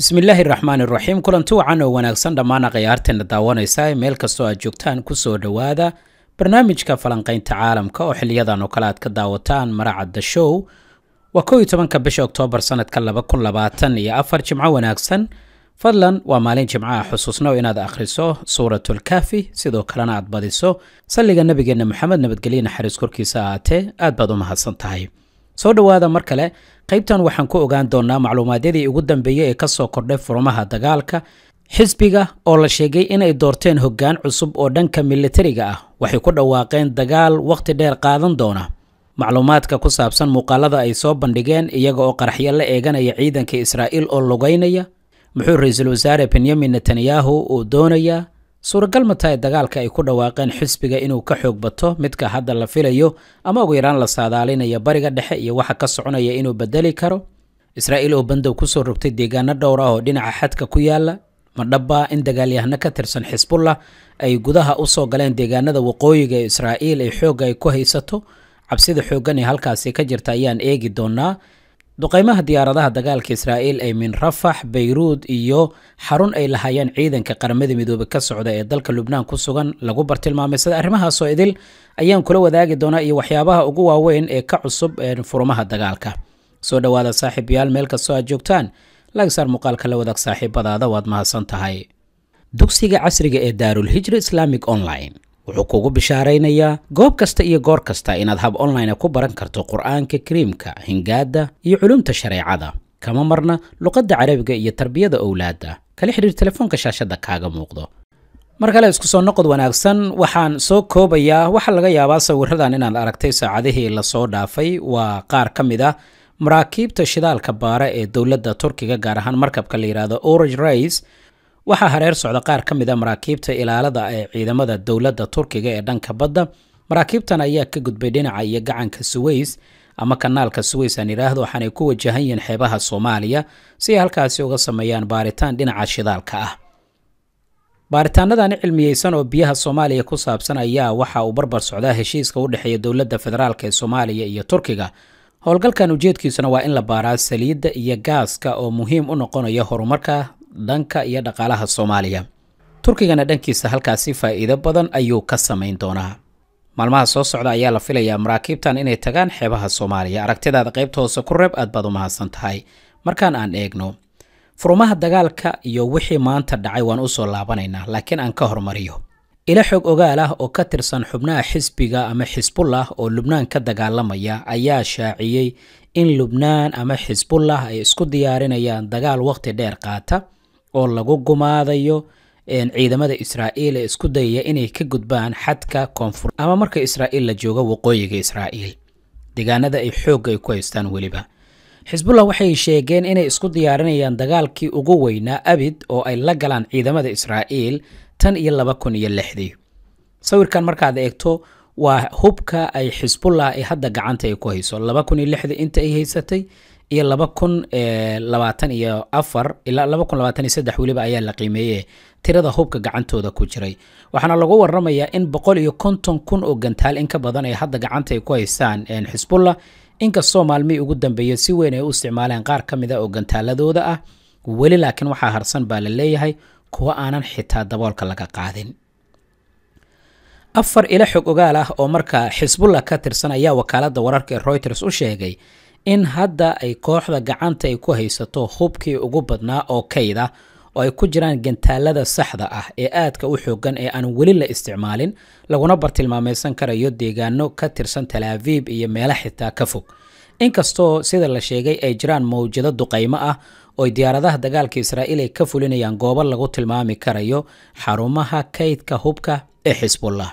bismillaahi raxmaan iraxiim kulanti wacan oo wanaagsan dhammaan akhyaarteena daawanaysa meel kastoo aad joogtaan kusoo dhowaada barnaamijka falanqaynta caalamka oo xiliyadan oo kale aad ka daawataan maracadda show waa kow iyo tobanka bisha oktoobar sanadka laba kun labaatan iyo afar jimco wanaagsan fadlan waa maalin jimcaha xusuusnow inaad akhriso suuratulkaafi sidoo kalena aad badiso salliga nebigeenna moxamed nabadgelye naxariis korkiisa ahaatee aad baad u mahadsan tahay soo dhowaada mar kale qaybtan waxaan ku ogaan doonaa macluumaadyadii ugu dambeeyey ee ka soo kordhay furmaha dagaalka xisbiga oo la sheegay inay doorteen hoggaan cusub oo dhanka militariga ah waxay ku dhawaaqeen dagaal wakhti dheer qaadan doona macluumaadka ku saabsan muuqaalada ay soo bandhigeen iyaga oo qaraxyo la eeganaya ciidanka israa'iil oo lugaynaya muxuu ra-iisul wasaare benyamin netanyahu uu doonayaa suuragal ma tahay dagaalka ay ku dhawaaqeen xisbiga inuu ka xoog bato midka hadda la filayo ama ugu yaraan la saadaalinaya bariga dhexe iyo waxa ka soconaya inuu bedeli karo israa'iil oo bandow kusoo rogtay deegaano dhowr ah oo dhinaca xadka ku yaalla ma dhabbaa in dagaalyahano ka tirsan xisbullah ay gudaha u soo galeen deegaanada waqooyiga ee israa'iil ee xoogga ay ku haysato cabsida xooggan ee halkaasi ka jirta ayaan eegi doonaa duqaymaha diyaaradaha dagaalka israa'il ee min rafax bayruud iyo xarun ay lahaayeen ciidanka qaramada midoobe ka socda ee dalka lubnaan ku sugan lagu bartilmaamay sida arrimahaasoo idil ayaan kula wadaagi doonaa iyo waxyaabaha ugu waaweyn ee ka cusub ee furumaha dagaalka soo dhowaada saaxiibayaal meel kastoo aad joogtaan lagsaar muuqaalka la wadaag saaxiibadaada waad mahadsan tahay dugsiga casriga ee daarulhijri islamic online wuxuu kugu bishaaraynayaa goob kasta iyo goor kasta inaad hab online ku baran karto qur'aanka kariimka hingaadda iyo culumta shareecada kama marna luqadda carabiga iyo tarbiyada owlaadda kala xidhiir telefoonka shaashadda kaaga muuqdo mar kale isku soo noqod wanaagsan waxaan soo koobayaa waxaa laga yaabaa sawiradan inaad aragtay saacadihii lasoo dhaafay waa qaar ka mid ah maraakiibta shidaalka baara ee dowladda turkiga gaar ahaan markabka la yidhaahdo orage race waxaa hareer socda qaar ka mid a ah maraakiibta ilaalada ee ciidamada dowladda turkiga ee dhanka badda maraakiibtan ayaa ka gudbay dhinaca iyo gacanka suweys ama kanaalka suweys aan idhaahdo waxaanay ku wajahan yihiin xeebaha soomaaliya si ay halkaasi uga sameeyaan baaritaan dhinaca shidaalka ah baaritaanadani cilmiyeysan oo biyaha soomaaliya ku saabsan ayaa waxa uu barbar socdaa heshiiska u dhexeeya dowladda federaalk ee soomaaliya iyo turkiga howlgalkan ujeedkiisuna waa in la baaraa saliidda iyo gaaska oo muhiim u noqonaya horumarka dhanka iyo dhaqaalaha soomaaliya turkigana dhankiisa halkaasi faa'iido badan ayuu ka samayn doonaa maalmaha soo socda ayaa la filayaa maraakiibtan inay tagaan xeebaha soomaaliya aragtidaada qaybta hoose ku reeb aad baad u mahadsan tahay markaan aan eegno furumaha dagaalka iyo wixii maanta dhacay waan u soo laabanaynaa laakiin aan ka hormariyo ila xog ogaal ah oo ka tirsan xubnaha xisbiga ama xisbullah oo lubnaan ka dagaalamaya ayaa shaaciyey in lubnaan ama xisbullah ay isku diyaarinayaan dagaal wakhti dheer qaata oo lagu gumaadayo ciidamada israa'iil ee isku dayaya inay ka gudbaan xadka koonfur ama marka israa'iil la joogo waqooyiga israa'iil deegaanada ay xoogga ay ku haystaan weliba xisbullah waxay sheegeen inay isku diyaarinayaan dagaalkii ugu weynaa abid oo ay la galaan ciidamada israa'iil tan iyo laba kun iyo lixdii sawirkan markaad eegto waa hubka ay xisbullah ay hadda gacanta ay ku hayso laba kun iyo lixdii inta ay haysatay iyo laba kun eh, labaatan iyo afar ilaa laba kun labaatan iyo saddex weliba ayaa la qiimeeye tirada hubka gacantooda ku jiray waxaana lagu waramayaa in boqol iyo konton kun oo gantaal in ka badan ay hadda gacanta ay ku haystaan xisbullah inkastoo maalmihii ugu dambeeya si weyn ay u isticmaaleen qaar ka mid a ah oo gantaaladooda ah weli laakiin waxaa harsan baa la leeyahay kuwo aanan xitaa daboolka laga qaadin afar ilo xog ogaal ah oo marka xisbullah ka tirsan ayaa wakaalada wararka ee reuters u sheegay in hadda ay kooxda gacanta ay ku haysato hubkii ugu badnaa oo kayda oo ay ku jiraan gantaalada saxda ah ee aadka u xoogan ee aan weli la isticmaalin laguna bartilmaameysan karayo deegaano ka tirsan talaaviib iyo meelo xitaa ka fog inkastoo sida la sheegay ay jiraan mawjado duqaymo ah ooy diyaaradaha dagaalka israa'iil ay ka fulinayaan goobo lagu tilmaami karayo xarumaha kaydka hubka ee xisbullah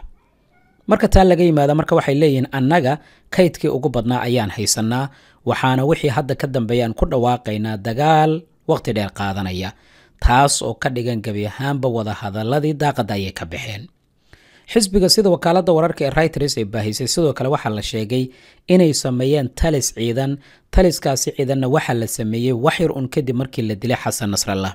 marka taa laga yimaada marka waxay leeyihiin annaga kaydkii ugu badnaa ayaan haysanaa waxaana wixii hadda ka dambeeya aan ku dhawaaqaynaa dagaal wakhti dheer qaadanaya taas oo ka dhigan gebi ahaanba wada daaqadda ayay ka baxeen xisbiga sida wakaalada wararka ee reuters ee baahisay sidoo kale waxaa la sheegay inay sameeyeen talis ciidan taliskaasi ciidanna waxaa la sameeyey waxyar un kadib markii la dilay xasan nasrallah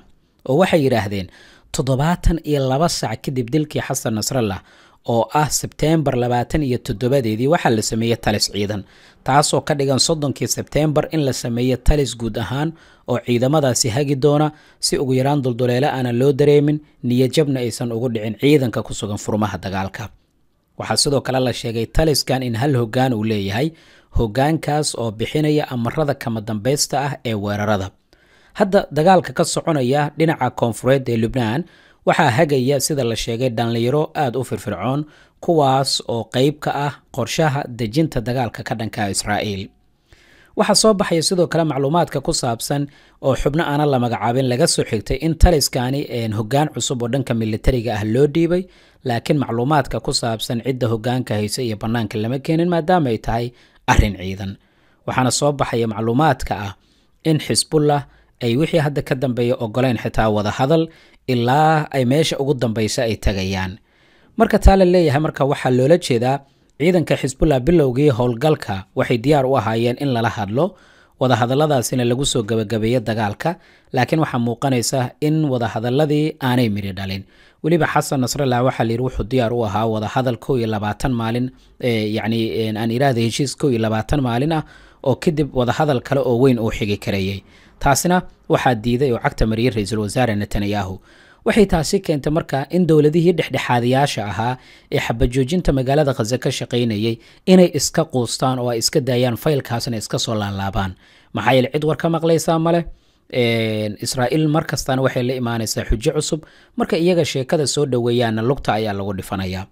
oo waxay yidhaahdeen toddobaatan iyo laba sac kadib dilkii xasan nasrallah oo ah sebteembar labaatan iyo toddobadeedii waxaa la sameeyey talis ciidan taasoo ka dhigan soddonkii sebteembar in la sameeyo talis guud ahaan oo ciidamadaasi hagi doona si ugu yaraan dulduleelo aanan loo dareemin niyajabna aysan ugu dhicin ciidanka ku sugan furmaha dagaalka waxaa sidoo kale la sheegay taliskan in hal hoggaan uu leeyahay hoggaankaas oo bixinaya amarada kama dambaysta ah ee weerarada hadda dagaalka ka soconaya dhinaca koonfureed ee lubnaan waxaa hagaya sida la sheegay dhallinyaro aad u firfircoon kuwaas oo qayb ka ah qorshaha dejinta dagaalka ka dhanka israa'iil waxaa soo baxaya sidoo kale macluumaadka ku saabsan oo xubno aana la magacaabin laga soo xigtay in taliskani hoggaan cusub oo dhanka militariga ah loo dhiibay laakiin macluumaadka ku saabsan cidda hogaanka haysa iyo bannaanka lama keenin maadaama ay tahay arrin ciidan waxaana soo baxaya macluumaadka ah in xisbullah ay wixii hadda ka dambeeya ogoleen xitaa wadahadal ilaa ay meesha ugu dambaysa ay tagayaan marka taa la leeyahay marka waxaa loola jeedaa ciidanka xisbullah bilowgii howlgalka waxay diyaar u ahaayeen in lala hadlo wadahadalladaasina lagu soo gabagabeeyo dagaalka laakiin waxaa muuqanaysa in wadahadalladii aanay midhi dhalin weliba xasan nasrallah waxaa layidhi wuxuu diyaar u ahaa wadahadal kow iyo labaatan maalin yacni aan idhaahda heshiis kow iyo labaatan maalin ah oo kadib wadahadal kale oo weyn uu xigi kareeyey taasna waxaa diiday oo cagta mariyay ra-iisul wasaare netanyahu waxay taasi keentay markaa in dowladihii dhexdhexaadayaasha ahaa ee xabajoojinta magaalada khaza ka shaqaynayay inay iska quustaan oo ay iska daayaan faylkaasna iska soo laalaabaan maxaa yeele cid war ka maqlaysaa male israa'iil markastaana waxay la imaanaysaa xujo cusub marka iyaga sheekada soo dhoweeyaana lugta ayaa lagu dhifanayaa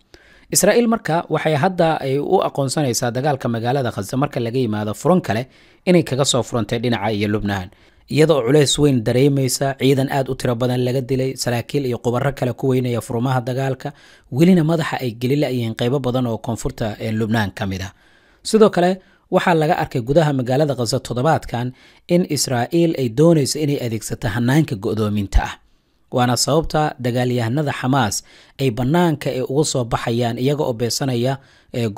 israa'iil marka waxay hadda ay u aqoonsanaysaa dagaalka magaalada khaza marka laga yimaado furan kale inay kaga soo furantay dhinaca iyo lubnaan iyadoo culays weyn dareemaysa ciidan aad u tiro badan laga dilay saraakiil iyo qubaro kale ku weynaya furumaha dagaalka welina madaxa ay geli la-yihiin qaybo badan oo koonfurta ee lubnaan ka mid ah sidoo kale waxaa laga arkay gudaha magaalada khaza toddobaadkan in israa'iil ay doonayso inay adeegsato hanaanka go'doominta ah waana sababta dagaalyahanada xamaas ay bannaanka ee uga soo baxayaan iyaga oo beesanaya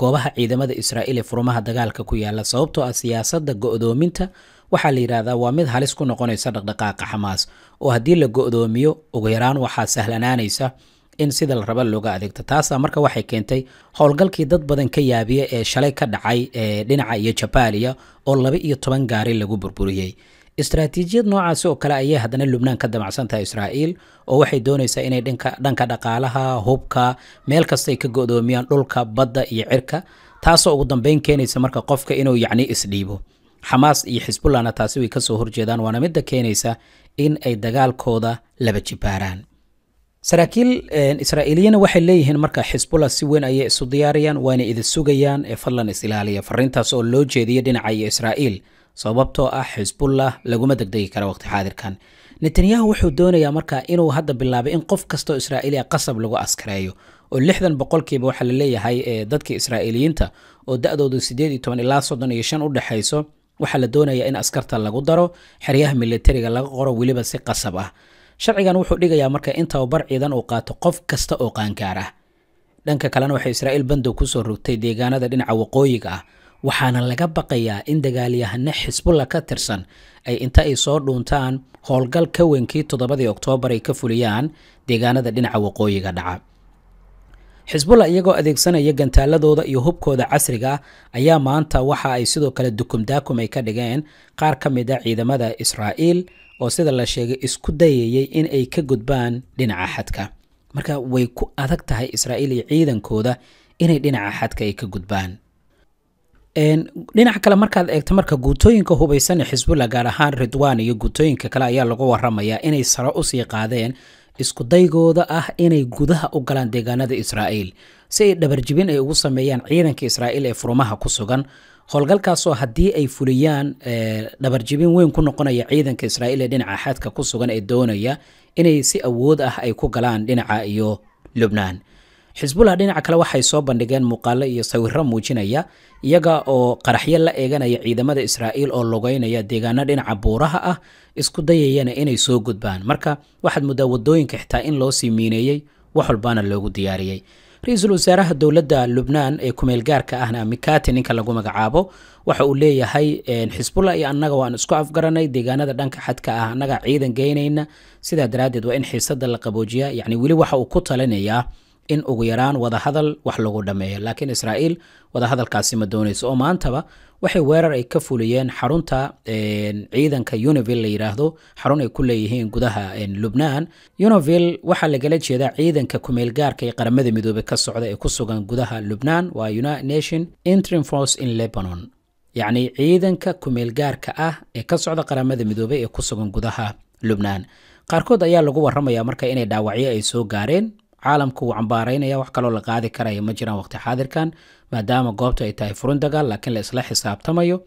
goobaha ciidamada israa'iil ee furumaha dagaalka ku yaala sababtoo ah siyaasadda go'doominta waxaa la yidhaahdaa waa mid halis ku noqonaysa dhaqdhaqaaqa xamaas oo haddii la go'doomiyo ugu yaraan waxaa sahlanaanaysa in sida la raba looga adeegto taasaa marka waxay keentay howlgalkii dad badan ka yaabiya ee shalay ka dhacay ee dhinaca iyo jabaaliya oo laba iyo toban gaari lagu burburiyey istaraatiijiyad noocaasi oo kale ayay haddana lubnaan ka damacsan tahay israa'iil oo waxay doonaysaa inay dhanka dhanka dhaqaalaha hubka meel kasta ay ka go'doomiyaan dhulka badda iyo cirka taasoo ugu dambeyn keenaysa marka qofka inuu yacni isdhiibo xamaas iyo xisbullahna taasi way ka soo horjeedaan waana midda keenaysa in ay dagaalkooda laba jibaaraan saraakiil israa'iiliyana waxay leeyihiin marka xisbullah si weyn ayay isu diyaarayaan waana idi sugayaan ee fadlan is ilaaliya fariintaas oo loo jeediyo dhinaca iyo israa'iil sababtoo ah xisbullah laguma degdegi kara waqti xaadirkan netanyahu wuxuu doonayaa marka inuu hadda bilaabay in qof kastoo israa'iili a qasab lagu askareeyo oo lixdan boqolkiiba waxaa la leeyahay dadka israa'iiliyiinta oo da'doodu siddeed iyo toban ilaa soddon iyo shan u dhexayso waxaa la doonaya in askarta lagu daro xeryaha milatariga laga qoro weliba si qasab ah sharcigan wuxuu dhigayaa marka in tababar ciidan uu qaato qof kasta oo qaangaar ah dhanka kalena waxay israa'iil bandow kusoo rogtay deegaanada dhinaca waqooyiga ah waxaana laga baqayaa in dagaalyahano xisbulla ka tirsan ay inta ay soo dhuuntaan howlgal ka weynkii toddobadii oktoobar ay ka fuliyaan deegaanada dhinaca waqooyiga dhaca xisbulla iyagoo adeegsanaya gantaaladooda iyo hubkooda casriga ah ayaa maanta waxa ay sidoo kale dukum daakum ay ka dhigeen qaar ka mid a ciidamada israa'iil oo sida la sheegay isku dayayay in ay ka gudbaan dhinaca xadka marka way ku adag tahay israa'iil iyo ciidankooda inay dhinaca xadka ay ka gudbaan dhinaca kale markaad eegta marka guutooyinka hubaysan xisbulla gaar ahaan ridwaan iyo guutooyinka kale ayaa lagu waramayaa inay sare usii qaadeen isku daygooda ah inay gudaha u galaan deegaanada israa'iil si ay dhabarjibin ay ugu sameeyaan ciidanka israa'iil ee furumaha ku sugan howlgalkaasoo haddii ay fuliyaan eh, dhabarjibin weyn ku noqonaya ciidanka israa'iil ee dhinaca xadka ku sugan ee doonaya inay si awood ah ay ku galaan dhinaca iyo lubnaan xisbulaha dhinaca kale waxay soo bandhigeen muuqaalo iyo sawiro muujinaya iyaga oo qaraxyo la eeganaya ciidamada israa'iil oo lugeynaya deegaano dhinaca buuraha ah isku dayayana inay soo gudbaan marka waxaad muddaa wadooyinka xitaa in loo sii miineeyey wax walbaana loogu diyaariyey ra-iisul wasaaraha dowladda lubnaan ee kumeel gaarka ahna mikati ninka lagu magacaabo waxa uu leeyahay xisbullah iyo annaga waan isku afgaranay deegaanada dhanka xadka ah annaga ciidan geynayna sidaa daraaddeed waa in xiisada la qaboojiya yacni weli waxa uu ku talinayaa in ugu yaraan wadahadal wax lagu dhammeeyo laakiin israa'iil wadahadalkaasi ma doonayso oo maantaba waxay weerar ay ka fuliyeen xarunta ciidanka univille la yidhaahdo xarun ay ku leeyihiin gudaha lubnaan univille waxaa lagala jeedaa ciidanka kumeelgaarka ee qaramada midoobe ka socda ee ku sugan gudaha lubnaan waa united nation interim force in lebanon yacni ciidanka kumeelgaarka ah ee ka socda qaramada midoobe ee ku sugan gudaha lubnaan qaarkood ayaa lagu warramayaa marka inay dhaawacyo ay soo gaareen caalamku wuu cambaaraynaya wax kaloo la qaadi karaya ma jiraan waqti xaadirkan maadaama goobtu ay tahay furun dagaal laakiin la isla xisaabtamayo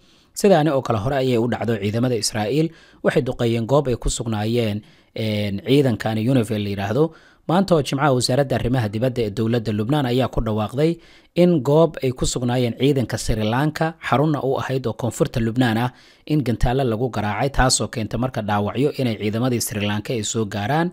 sidaani oo kale hore ayay u dhacdo ciidamada israa'iil waxay duqeeyeen goob ay ku sugnaayeen ciidankan univel la yidhaahdo maanta oo jimcaha wasaaradda arrimaha dibadda ee dowladda lubnaan ayaa ku dhawaaqday in goob ay ku sugnaayeen ciidanka sirilanka xarunna u ahayd oo koonfurta lubnaan ah in gantaale lagu garaacay taasoo keenta marka dhaawacyo inay ciidamadii sirilanka ay soo gaaraan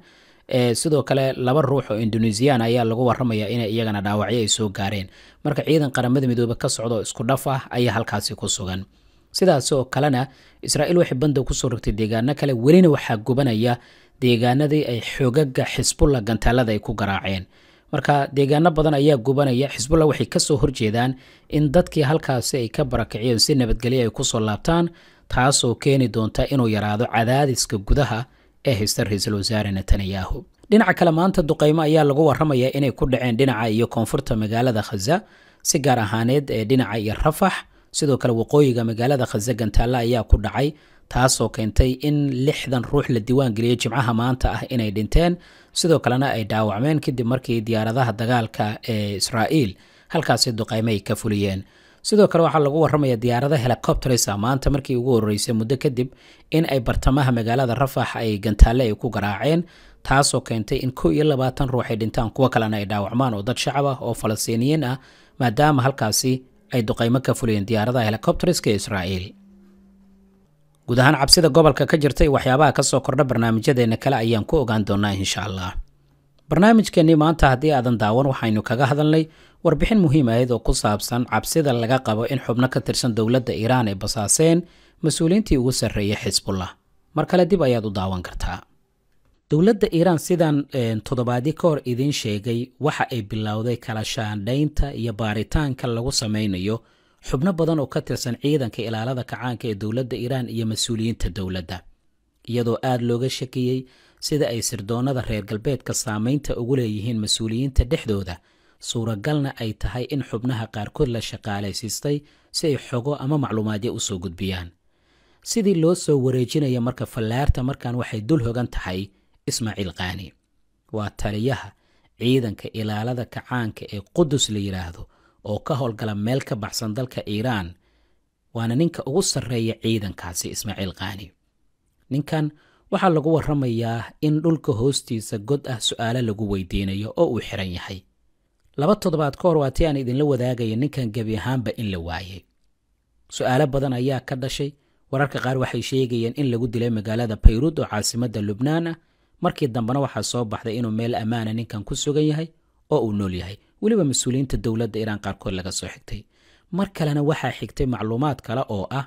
Eh, sidoo kale laba ruux oo indonesian ayaa lagu waramaya ina iyagana dhaawacyo ay soo gaareen marka ciidan qaramada midoobe ka socdo isku dhaf ah ayaa halkaasi ku sugan sidaas kalena israa'iil waxay banda kusoo rogtay deegaano kale welina waxaa gubanaya deegaanadii ay xoogaga xisbulla gantaalada ay ku garaaceen marka deegaano badan ayaa gubanaya xisbulla waxay kasoo horjeedaan in dadkii halkaasi ay ka barakiciyeen si nabadgelyo ay kusoo laabtaan taasoo keeni doonta inuu yaraado cadaadiska gudaha ee haysta ra-iisul wasaare netanyahu dhinaca kale maanta duqaymo ayaa lagu waramayaa inay ku dhaceen dhinaca iyo koonfurta magaalada khaza si gaar ahaaneed ee dhinaca iyo rafax sidoo kale waqooyiga magaalada khaza gantaale ayaa ku dhacay taasoo keentay in lixdan ruux la diiwaangeliyay jimcaha maanta ah inay dhinteen sidoo kalena ay dhaawacmeen kadib markii diyaaradaha dagaalka ee israa'iil halkaasi duqaymay ka fuliyeen sidoo kale waxaa lagu waramaya diyaarada helicoptersa ah. maanta markii ugu horreysay muddo kadib in ay bartamaha magaalada rafax ay gantaale ay ku garaaceen taasoo keentay in kow iyo labaatan ruux ay dhintaan kuwo kalena ay dhaawacmaan oo dad shacab ah oo falastiiniyiin ah maadaama halkaasi ay duqeymo ka fuliyeen diyaaradaha helicopterska ee israa'iil guud cabsida gobolka ka jirtay waxyaabaha kasoo kordha barnaamijyadeena kale ayaan ku ogaan doonaa insha allah barnaamijkeenii maanta haddii aadan daawan waxaynu kaga hadalnay warbixin muhiim ahayd oo ku saabsan cabsida laga qabo in xubno ka tirsan dowladda iiraan ay basaaseen mas-uuliyiintii ugu sarreeyay xisbullah mar kale dib ayaad u daawan kartaa dowladda iiraan sidan toddobaadii ka hor idiin sheegay waxa ay bilowday kala shaandhaynta iyo baaritaanka lagu samaynayo xubno badan oo ka tirsan ciidanka ilaalada kacaanka ee dowladda iiraan iyo mas-uuliyiinta dowladda iyadoo aad looga shakiyey sida ay sirdoonnada reer galbeedka saamaynta ugu leeyihiin mas-uuliyiinta dhexdooda suuragalna ay tahay in xubnaha qaarkood la shaqaalaysiistay si ay xogo ama macluumaadyo u soo gudbiyaan sidii loo soo wareejinaya marka fallaarta markan waxay dul hogan tahay ismaaciil qaani waa taliyaha ciidanka ilaalada kacaanka ee qudus la yidhaahdo oo ka howlgala meel ka baxsan dalka iiraan waana ninka ugu sarreeya ciidankaasi ismaaciil qaani ninkan waxaa lagu warramayaa in dhulka hoostiisa god ah su'aalo lagu weydiinayo oo uu xiran yahay laba toddobaad ka hor waa tii aan idinla wadaagaya ninkan gebi ahaanba in la waayay su'aalo badan ayaa ka dhashay wararka qaar waxay sheegayeen in lagu dilay magaalada bayruud oo caasimadda lubnaan ah markii dambena waxaa soo baxday inuu meel ammaana ninkan ku sugan yahay oo uu nool yahay weliba mas-uuliyiinta dowladda iraan qaarkood laga soo xigtay mar kalena waxaa xigtay macluumaad kale oo ah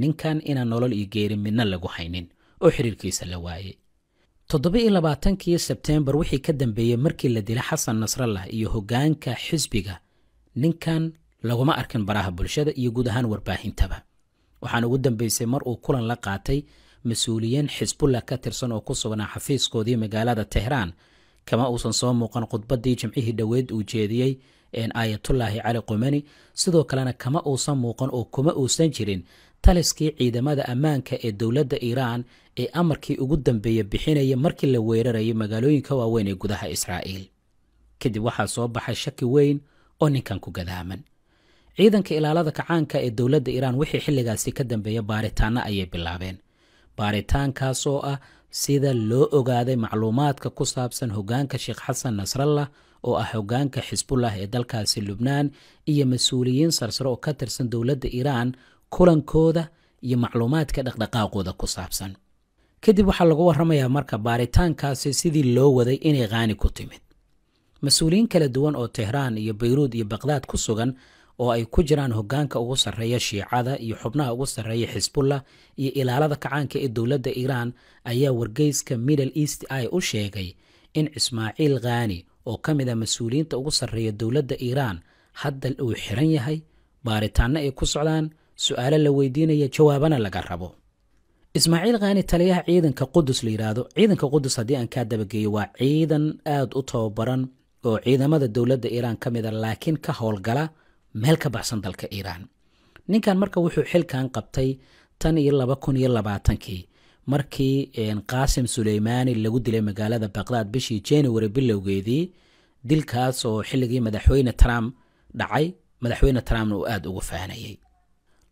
ninkan inaan nolol iyo geeri lagu haynin oo xiriirkiisa la waayay toddoba-iyo labaatankii sebteembar wixii ka dambeeyey markii la dila xasan nasrallah iyo hoggaanka xisbiga ninkan laguma arkin baraha bulshada iyo guud ahaan warbaahintaba waxaan ugu dambeysay mar uu kulan la qaatay mas-uuliyiin xisbullah ka tirsan oo ku sugnaa xafiiskoodii magaalada tehraan kama uusan soo muuqan khudbaddii jimcihii dhoweed uu jeediyey een aayatullaahi cali qumani sidoo kalena kama uusan muuqan oo kuma uusan jirin taliskii ciidamada ammaanka ee dowladda iiraan ee amarkii ugu dambeeya bixinaya markii la weerarayay magaalooyinka waaweyn ee gudaha israa'iil kadib waxaa soo baxay shaki weyn oo ninkan ku gadaaman ciidanka ilaalada kacaanka ee dowladda iiraan wixii xilligaasi ka dambeeya baaritaanna ayay bilaabeen baaritaankaasoo ah sida loo ogaaday macluumaadka ku saabsan hogaanka sheekh xasan nasrallah oo ah hogaanka xisbullah ee dalkaasi lubnaan iyo mas-uuliyiin sarsare oo ka tirsan dowladda iiraan kulankooda iyo macluumaadka dhaqdhaqaaqooda ku saabsan kadib waxaa lagu warramayaa marka baaritaankaasi sidii loo waday inay khaani ku timid mas-uuliyiin kala duwan oo tehraan iyo bayruud iyo baqhdaad ku sugan oo ay ku jiraan hoggaanka ugu sarreeya shiicada iyo xubnaha ugu sarreeya xisbullah iyo ilaalada kacaanka ee dowladda iiraan ayaa wargeyska middle east ay u sheegay in ismaaciil khaani oo ka mid a mas-uuliyiinta ugu sarreeya dowladda iiraan hadda uu xiran yahay baaritaanno ay ku socdaan su-aalo la weydiinaya jawaabana laga rabo ismaaciil kaani taliyaha ciidanka qudus la yidhaahdo ciidanka qudus haddii aan kaa dabageeyo waa ciidan aada u tababaran oo ciidamada dowladda iiraan ka mid a laakiin ka howlgala meel ka baxsan dalka iiraan ninkan marka wuxuu xilkan qabtay tan iyo laba kun iyo labaatankii markii qaasim suleymaani lagu dilay magaalada baqdaad bishii january bilowgeedii dilkaas oo xilligii madaxweyne trump dhacay madaxweyne trumpna uu aada ugu faanayay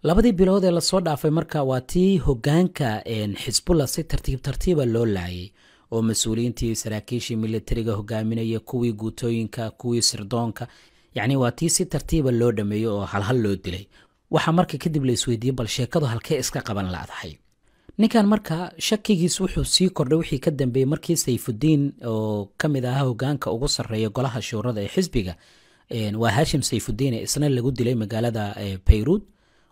labadii bilood ee lasoo dhaafay marka waa tii hogaanka xisbullah si tartiib tartiiba ah loo laayay oo mas-uuliyiintii saraakiishii militariga hogaaminaya kuwii guutooyinka kuwii sirdoonka yacni waa tii si tartiiba ah loo dhameeyo oo halhal loo dilay waxaa marka kadib la bal sheekadu halkee iska qaban laadahay ninkan marka shakigiis wuxuu sii kordhay wixii ka dambeeyey markii sayfudiin oo ka mid ahaa hogaanka ugu sarreeya golaha shuurada ee xisbiga waa haashim sayfudiine isna lagu dilay magaalada bayruud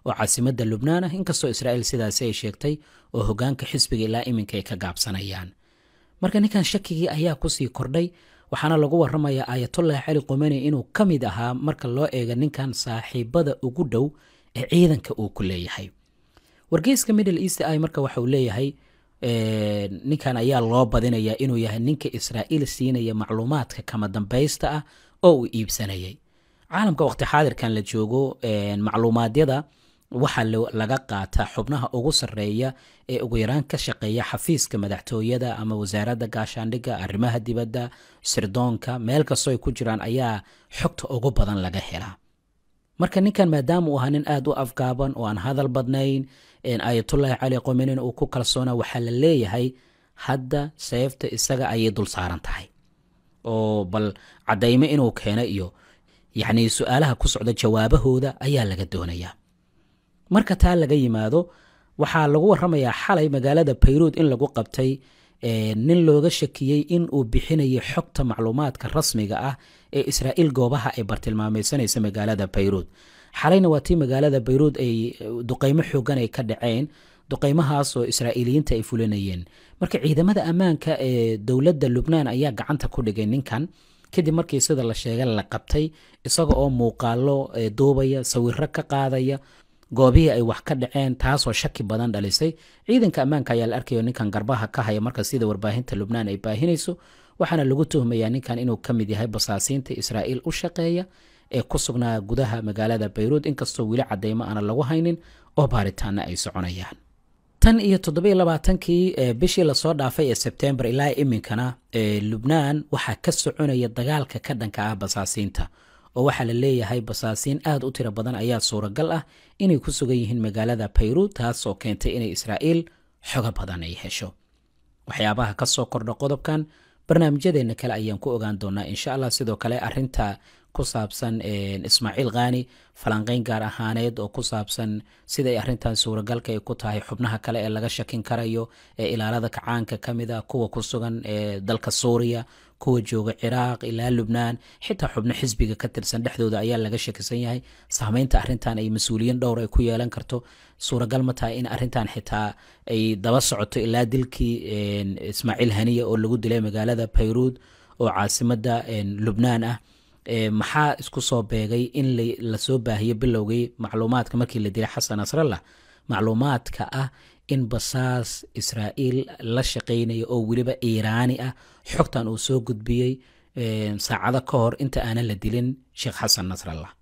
oo caasimadda lubnaan ah inkastoo israa'iil sidaasi ay sheegtay oo hoggaanka xisbiga ilaa iminka ay ka gaabsanayaan marka ninkan shakigii ayaa kusii kordhay waxaana lagu warramayaa aayatullahi cali qomeni inuu ka mid ahaa marka loo eega ninkan saaxiibada ugu dhow ee ciidanka uu ku leeyahay wargeyska middle east ay marka waxauu leeyahay eh, ninkan ayaa loo badinayaa inuu yahay ninka israa'iil siinaya macluumaadka kama dambaysta ah oo uu iibsanayay caalamka waqti xaadirkan la joogo eh, macluumaadyada waxaa laga qaataa xubnaha ugu sarreeya ee ugu yaraan ka shaqeeya xafiiska madaxtooyada ama wasaaradda gaashaandhigga arrimaha dibadda sirdoonka meel kastoo ay ku jiraan ayaa xogta ugu badan laga helaa marka ninkan maadaama uu ahaa nin aad u afgaaban oo aan hadal badnayn ayatullaahi cali qomenin uu ku kalsoona waxaa la leeyahay hadda seefta isaga ayay dul saaran tahay oo bal caddaymo inuu keeno iyo yacni su-aalaha ku socda jawaabahooda ayaa laga doonayaa marka taa laga yimaado waxaa lagu waramayaa xalay magaalada bayruud in lagu qabtay nin looga shakiyey in uu bixinayo xogta macluumaadka rasmiga ah ee israa'iil goobaha ay bartilmaamaysanaysa magaalada bayruud xalayna waa tii magaalada bayruud ay duqaymo xoogan ay ka dhaceen duqaymahaasoo israa'iiliyiinta ay fulinayeen marka ciidamada ammaanka ee dowladda lubnaan ayaa gacanta ku dhigay ninkan kadib markii sida la sheega la qabtay isaga oo muuqaalo duubaya sawiro ka qaadaya goobihii ay wax ka dhaceen taasoo shaki badan dhalisay ciidanka ammaanka ayaa la arkayo ninkan garbaha ka haya marka sida warbaahinta lubnaan ay baahinayso waxaana lagu tuhmayaa ninkan inuu ka mid yahay basaasiinta israa'iil u shaqeeya ee ku sugnaa gudaha magaalada bayruud inkastoo weli cadeymo aana lagu haynin oo baaritaana ay soconayaan tan iyo toddobiyo labaatankii bishii lasoo dhaafay ee sebtembar ilaa iminkana lubnaan waxaa ka soconaya dagaalka ka dhanka ah basaasiinta oo waxaa la leeyahay basaasiin aad u tiro badan ayaa suuragal ah inay ku sugan yihiin magaalada bayruud taasoo keentay inay israa'iil xogo badan ay hesho waxyaabaha ka soo kordha qodobkan barnaamijyadeenna kale ayaan ku ogaan doonaa insha allah sidoo kale arinta ku saabsan ismaaciil khani falanqeyn gaar ahaaneed oo ku saabsan siday arintan suuragalka ay ku tahay xubnaha kale ee laga shakin karayo ee ilaalada kacaanka ka kuwa ku sugan dalka suuriya kuwa jooga ciraaq ilaa lubnaan xitaa xubno xisbiga ka tirsan dhexdooda ayaa laga shekisan yahay saamaynta arintan ay mas-uuliyiin dhowr ay ku yeelan karto suuragal ma tahay in arintan xitaa ay daba socoto ilaa dilkii ismaaciil haniya oo lagu dilay magaalada bayruud oo caasimada lubnaan ah maxaa isku soo beegay in lasoo baahiyo bilowgii macluumaadka markii la dilay xasan nasrallah macluumaadka ah in basaas israa'iil la shaqaynaya oo weliba iiraani ah xogtan uu soo gudbiyey saacado ka hor inta aanan la dilin sheekh xasan nasrallah